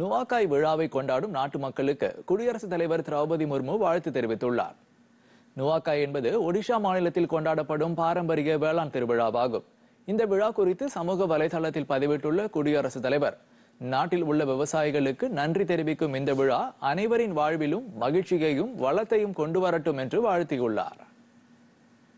நுவாக்காய் விழாவை கொண்டாடும் நாட்டு மக்களுக்கு குடியரசுத் தலைவர் திரௌபதி முர்மு வாழ்த்து தெரிவித்துள்ளார் நுவாக்காய் என்பது ஒடிஷா மாநிலத்தில் கொண்டாடப்படும் பாரம்பரிய வேளாண் திருவிழாவாகும் இந்த விழா குறித்து சமூக வலைதளத்தில் பதிவிட்டுள்ள குடியரசுத் தலைவர் நாட்டில் உள்ள விவசாயிகளுக்கு நன்றி தெரிவிக்கும் இந்த விழா அனைவரின் வாழ்விலும் மகிழ்ச்சியையும் வளத்தையும் கொண்டு வரட்டும் என்று வாழ்த்தியுள்ளார்